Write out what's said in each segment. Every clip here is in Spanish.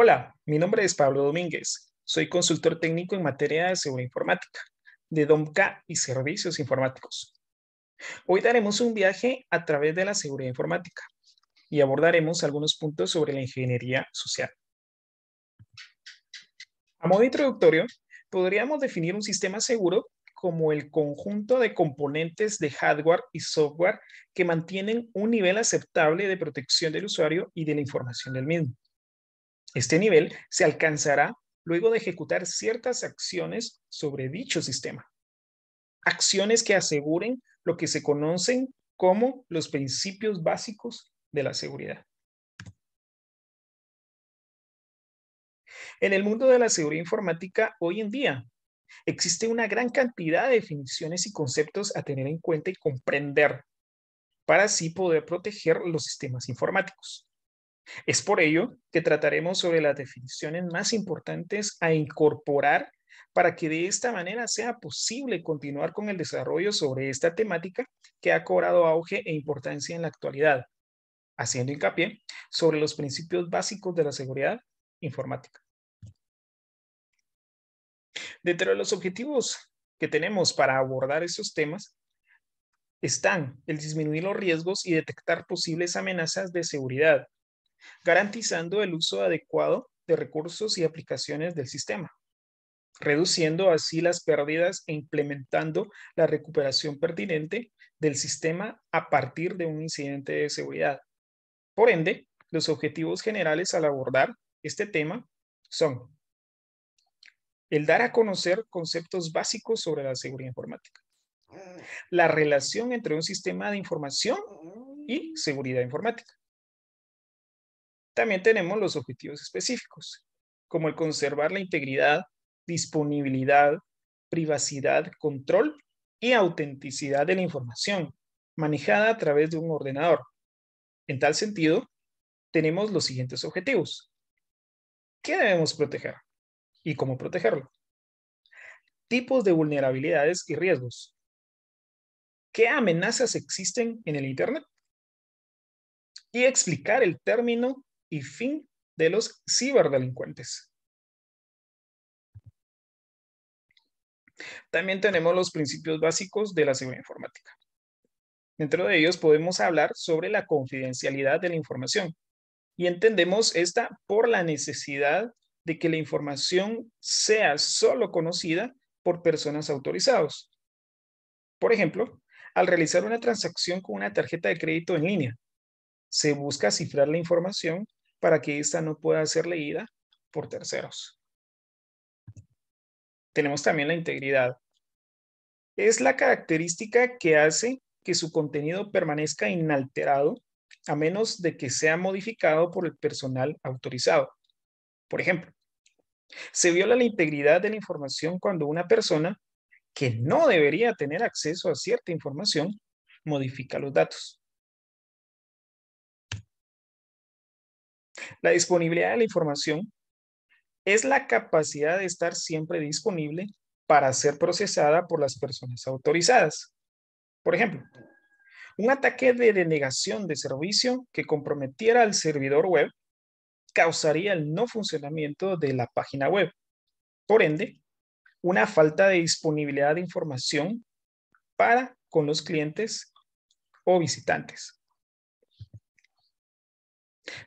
Hola, mi nombre es Pablo Domínguez. Soy consultor técnico en materia de seguridad informática de DOMCA y servicios informáticos. Hoy daremos un viaje a través de la seguridad informática y abordaremos algunos puntos sobre la ingeniería social. A modo introductorio, podríamos definir un sistema seguro como el conjunto de componentes de hardware y software que mantienen un nivel aceptable de protección del usuario y de la información del mismo. Este nivel se alcanzará luego de ejecutar ciertas acciones sobre dicho sistema. Acciones que aseguren lo que se conocen como los principios básicos de la seguridad. En el mundo de la seguridad informática hoy en día existe una gran cantidad de definiciones y conceptos a tener en cuenta y comprender para así poder proteger los sistemas informáticos. Es por ello que trataremos sobre las definiciones más importantes a incorporar para que de esta manera sea posible continuar con el desarrollo sobre esta temática que ha cobrado auge e importancia en la actualidad, haciendo hincapié sobre los principios básicos de la seguridad informática. Dentro de los objetivos que tenemos para abordar esos temas están el disminuir los riesgos y detectar posibles amenazas de seguridad, garantizando el uso adecuado de recursos y aplicaciones del sistema, reduciendo así las pérdidas e implementando la recuperación pertinente del sistema a partir de un incidente de seguridad. Por ende, los objetivos generales al abordar este tema son el dar a conocer conceptos básicos sobre la seguridad informática, la relación entre un sistema de información y seguridad informática, también tenemos los objetivos específicos, como el conservar la integridad, disponibilidad, privacidad, control y autenticidad de la información manejada a través de un ordenador. En tal sentido, tenemos los siguientes objetivos. ¿Qué debemos proteger? ¿Y cómo protegerlo? Tipos de vulnerabilidades y riesgos. ¿Qué amenazas existen en el Internet? Y explicar el término y fin de los ciberdelincuentes. También tenemos los principios básicos de la seguridad informática. Dentro de ellos podemos hablar sobre la confidencialidad de la información y entendemos esta por la necesidad de que la información sea solo conocida por personas autorizadas. Por ejemplo, al realizar una transacción con una tarjeta de crédito en línea, se busca cifrar la información para que ésta no pueda ser leída por terceros. Tenemos también la integridad. Es la característica que hace que su contenido permanezca inalterado a menos de que sea modificado por el personal autorizado. Por ejemplo, se viola la integridad de la información cuando una persona que no debería tener acceso a cierta información modifica los datos. La disponibilidad de la información es la capacidad de estar siempre disponible para ser procesada por las personas autorizadas. Por ejemplo, un ataque de denegación de servicio que comprometiera al servidor web causaría el no funcionamiento de la página web. Por ende, una falta de disponibilidad de información para con los clientes o visitantes.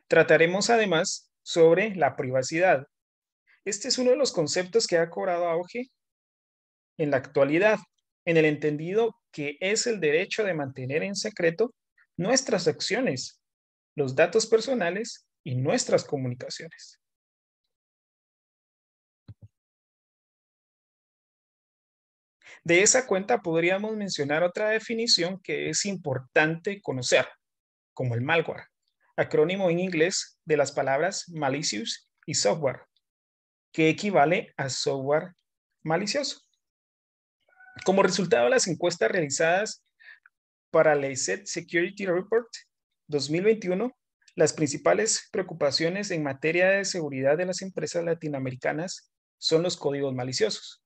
Trataremos además sobre la privacidad. Este es uno de los conceptos que ha cobrado auge en la actualidad, en el entendido que es el derecho de mantener en secreto nuestras acciones, los datos personales y nuestras comunicaciones. De esa cuenta podríamos mencionar otra definición que es importante conocer, como el malware acrónimo en inglés de las palabras malicious y software, que equivale a software malicioso. Como resultado de las encuestas realizadas para la ESET Security Report 2021, las principales preocupaciones en materia de seguridad de las empresas latinoamericanas son los códigos maliciosos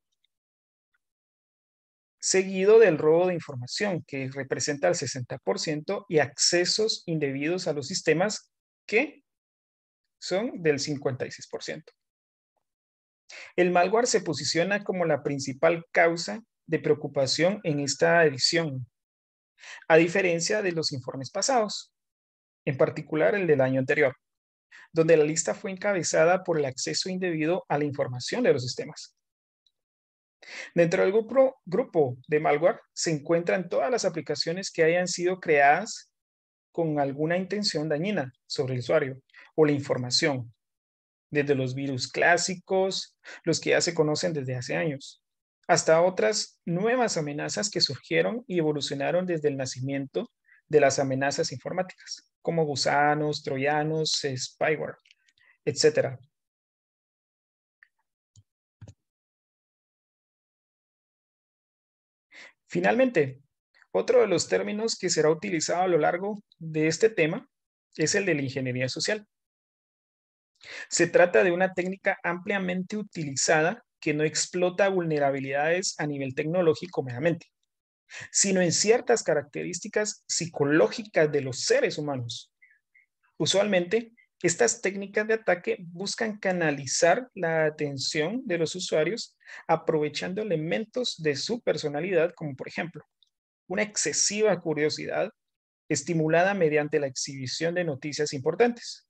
seguido del robo de información, que representa el 60%, y accesos indebidos a los sistemas, que son del 56%. El malware se posiciona como la principal causa de preocupación en esta edición, a diferencia de los informes pasados, en particular el del año anterior, donde la lista fue encabezada por el acceso indebido a la información de los sistemas. Dentro del grupo, de malware se encuentran todas las aplicaciones que hayan sido creadas con alguna intención dañina sobre el usuario o la información, desde los virus clásicos, los que ya se conocen desde hace años, hasta otras nuevas amenazas que surgieron y evolucionaron desde el nacimiento de las amenazas informáticas, como gusanos, troyanos, spyware, etc. Finalmente, otro de los términos que será utilizado a lo largo de este tema es el de la ingeniería social. Se trata de una técnica ampliamente utilizada que no explota vulnerabilidades a nivel tecnológico meramente, sino en ciertas características psicológicas de los seres humanos. Usualmente estas técnicas de ataque buscan canalizar la atención de los usuarios aprovechando elementos de su personalidad, como por ejemplo una excesiva curiosidad estimulada mediante la exhibición de noticias importantes,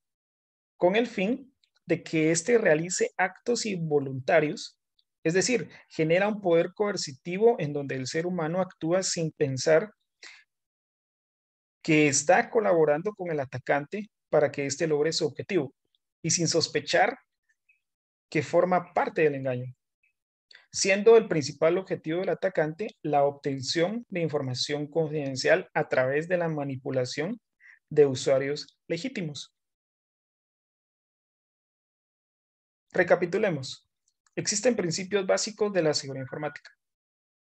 con el fin de que éste realice actos involuntarios, es decir, genera un poder coercitivo en donde el ser humano actúa sin pensar que está colaborando con el atacante para que éste logre su objetivo y sin sospechar que forma parte del engaño, siendo el principal objetivo del atacante la obtención de información confidencial a través de la manipulación de usuarios legítimos. Recapitulemos. Existen principios básicos de la seguridad informática,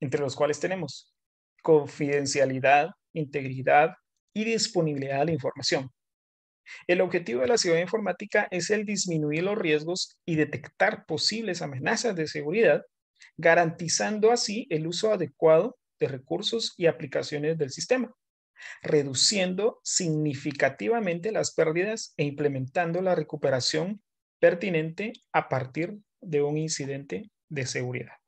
entre los cuales tenemos confidencialidad, integridad y disponibilidad de la información. El objetivo de la seguridad informática es el disminuir los riesgos y detectar posibles amenazas de seguridad, garantizando así el uso adecuado de recursos y aplicaciones del sistema, reduciendo significativamente las pérdidas e implementando la recuperación pertinente a partir de un incidente de seguridad.